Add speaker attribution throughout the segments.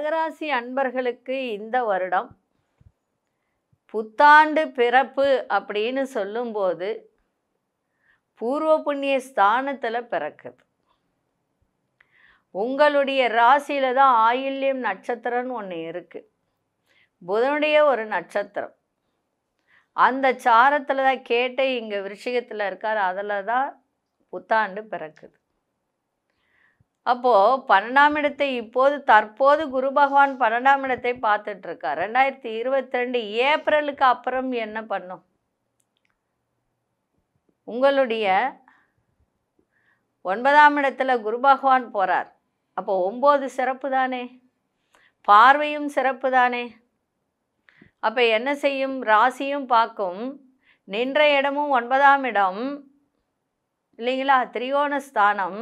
Speaker 1: கடகராசி அன்பர்களுக்கு இந்த வருடம் புத்தாண்டு பிறப்பு அப்படின்னு சொல்லும்போது பூர்வ புண்ணிய ஸ்தானத்தில் பிறக்குது உங்களுடைய ராசியில் தான் ஆயில்யம் நட்சத்திரம்னு ஒன்று இருக்குது புதனுடைய ஒரு நட்சத்திரம் அந்த சாரத்தில் தான் கேட்டை இங்கே விருஷிகத்தில் இருக்கார் அதில் தான் புத்தாண்டு பிறக்குது அப்போது பன்னெண்டாம் இடத்தை இப்போது தற்போது குரு பகவான் பன்னெண்டாம் இடத்தை பார்த்துட்ருக்கார் ரெண்டாயிரத்தி இருபத்தி ரெண்டு ஏப்ரலுக்கு அப்புறம் என்ன பண்ணும் உங்களுடைய ஒன்பதாம் இடத்துல குரு பகவான் போகிறார் அப்போ ஒம்பது சிறப்பு தானே பார்வையும் சிறப்பு தானே அப்போ என்ன செய்யும் ராசியும் பார்க்கும் நின்ற இடமும் ஒன்பதாம் இடம் இல்லைங்களா திரிகோண ஸ்தானம்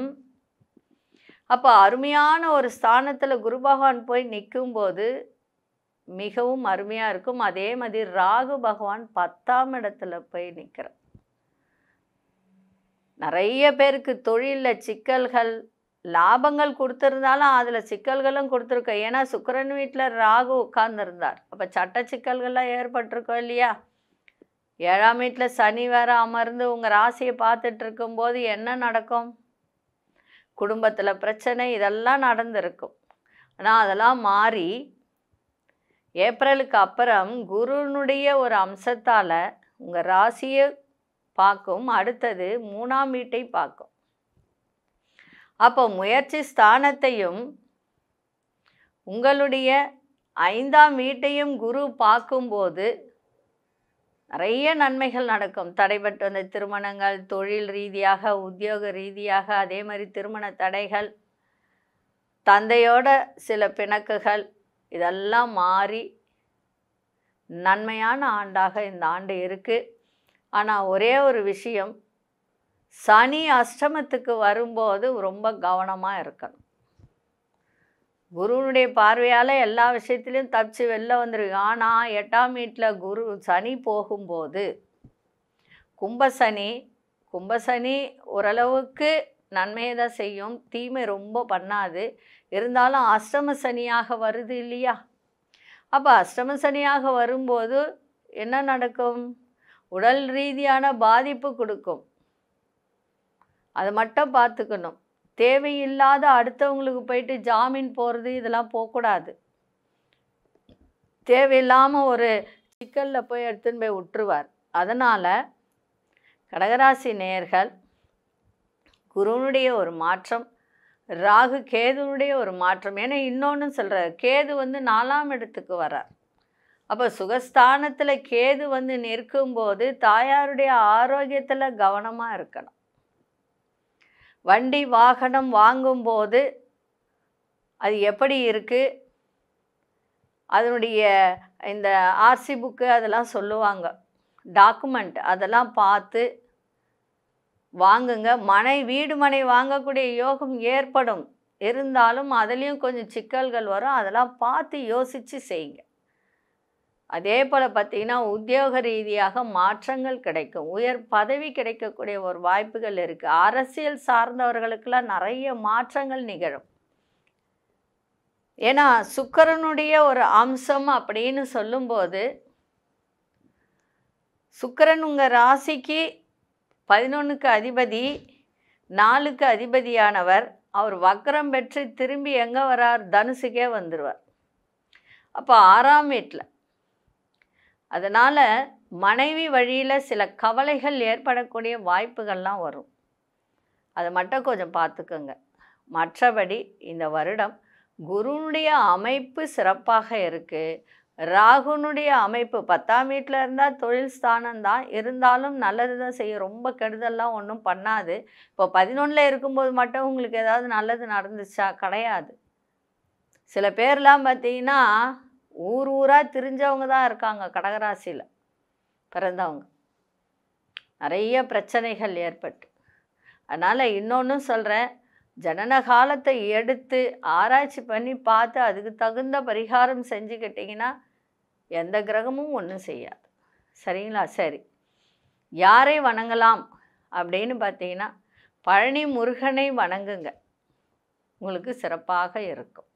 Speaker 1: அப்போ அருமையான ஒரு ஸ்தானத்தில் குரு பகவான் போய் நிற்கும்போது மிகவும் அருமையாக இருக்கும் அதே மாதிரி ராகு பகவான் பத்தாம் இடத்துல போய் நிற்கிறார் நிறைய பேருக்கு தொழிலில் சிக்கல்கள் லாபங்கள் கொடுத்துருந்தாலும் அதில் சிக்கல்களும் கொடுத்துருக்கோம் ஏன்னா சுக்கரன் வீட்டில் ராகு உட்கார்ந்துருந்தார் அப்போ சட்ட சிக்கல்கள்லாம் ஏற்பட்டிருக்கோம் இல்லையா ஏழாம் வீட்டில் சனி வேறு அமர்ந்து உங்கள் ராசியை பார்த்துட்டு இருக்கும்போது என்ன நடக்கும் குடும்பத்தில் பிரச்சனை இதெல்லாம் நடந்திருக்கும் ஆனால் அதெல்லாம் மாறி ஏப்ரலுக்கு அப்புறம் குருனுடைய ஒரு அம்சத்தால் உங்கள் ராசியை பார்க்கும் அடுத்தது மூணாம் வீட்டை பார்க்கும் அப்போ முயற்சி ஸ்தானத்தையும் உங்களுடைய ஐந்தாம் வீட்டையும் குரு பார்க்கும்போது நிறைய நன்மைகள் நடக்கும் தடைபட்டு வந்த திருமணங்கள் தொழில் ரீதியாக உத்தியோக ரீதியாக அதே மாதிரி திருமண தடைகள் தந்தையோட சில பிணக்குகள் இதெல்லாம் மாறி நன்மையான ஆண்டாக இந்த ஆண்டு இருக்குது ஆனால் ஒரே ஒரு விஷயம் சனி அஷ்டமத்துக்கு வரும்போது ரொம்ப கவனமாக இருக்கணும் குருவனுடைய பார்வையால் எல்லா விஷயத்துலையும் தப்பிச்சு வெளில வந்துருக்கு ஆனால் எட்டாம் வீட்டில் குரு சனி போகும்போது கும்பசனி கும்பசனி ஓரளவுக்கு நன்மையை தான் செய்யும் தீமை ரொம்ப பண்ணாது இருந்தாலும் அஷ்டம சனியாக வருது இல்லையா அப்போ அஷ்டம சனியாக வரும்போது என்ன நடக்கும் உடல் ரீதியான பாதிப்பு கொடுக்கும் அது மட்டும் பார்த்துக்கணும் தேவையில்லாத அடுத்தவங்களுக்கு போயிட்டு ஜாமீன் போகிறது இதெல்லாம் போகக்கூடாது தேவையில்லாமல் ஒரு சிக்கலில் போய் எடுத்துன்னு போய் விட்டுருவார் அதனால் கடகராசி நேயர்கள் குருவனுடைய ஒரு மாற்றம் ராகு கேதுனுடைய ஒரு மாற்றம் ஏன்னா இன்னொன்று சொல்கிறார் கேது வந்து நாலாம் இடத்துக்கு வரார் அப்போ சுகஸ்தானத்தில் கேது வந்து நிற்கும்போது தாயாருடைய ஆரோக்கியத்தில் கவனமாக இருக்கணும் வண்டி வாகனம் வாங்கும்போது அது எப்படி இருக்குது அதனுடைய இந்த ஆர்சி புக்கு அதெல்லாம் சொல்லுவாங்க டாக்குமெண்ட் அதெல்லாம் பார்த்து வாங்குங்க மனை வீடு மனை வாங்கக்கூடிய யோகம் ஏற்படும் இருந்தாலும் அதுலேயும் கொஞ்சம் சிக்கல்கள் வரும் அதெல்லாம் பார்த்து யோசித்து செய்யுங்க அதே போல் பார்த்திங்கன்னா உத்தியோக ரீதியாக மாற்றங்கள் கிடைக்கும் உயர் பதவி கிடைக்கக்கூடிய ஒரு வாய்ப்புகள் இருக்குது அரசியல் சார்ந்தவர்களுக்கெல்லாம் நிறைய மாற்றங்கள் நிகழும் ஏன்னா சுக்கரனுடைய ஒரு அம்சம் அப்படின்னு சொல்லும்போது சுக்கரன் உங்கள் ராசிக்கு பதினொன்றுக்கு அதிபதி நாலுக்கு அதிபதியானவர் அவர் வக்கரம் பெற்று திரும்பி எங்கே வரார் தனுசுக்கே வந்துடுவார் அப்போ ஆறாம் வீட்டில் அதனால் மனைவி வழியில் சில கவலைகள் ஏற்படக்கூடிய வாய்ப்புகள்லாம் வரும் அதை மட்டும் கொஞ்சம் பார்த்துக்கோங்க மற்றபடி இந்த வருடம் குருனுடைய அமைப்பு சிறப்பாக இருக்குது ராகுனுடைய அமைப்பு பத்தாம் வீட்டில் இருந்தால் தொழில் ஸ்தானம் தான் இருந்தாலும் நல்லது தான் செய்ய ரொம்ப கெடுதல்லாம் ஒன்றும் பண்ணாது இப்போ பதினொன்றில் இருக்கும்போது மட்டும் உங்களுக்கு ஏதாவது நல்லது நடந்துச்சா கிடையாது சில பேர்லாம் பார்த்தீங்கன்னா ஊர் ஊராக தெரிஞ்சவங்க தான் இருக்காங்க கடகராசியில் பிறந்தவங்க நிறைய பிரச்சனைகள் ஏற்பட்டு அதனால் இன்னொன்று சொல்கிறேன் ஜனன காலத்தை எடுத்து ஆராய்ச்சி பண்ணி பார்த்து அதுக்கு தகுந்த பரிகாரம் செஞ்சுக்கிட்டிங்கன்னா எந்த கிரகமும் ஒன்றும் செய்யாது சரிங்களா சரி யாரை வணங்கலாம் அப்படின்னு பார்த்தீங்கன்னா பழனி முருகனை வணங்குங்க உங்களுக்கு சிறப்பாக இருக்கும்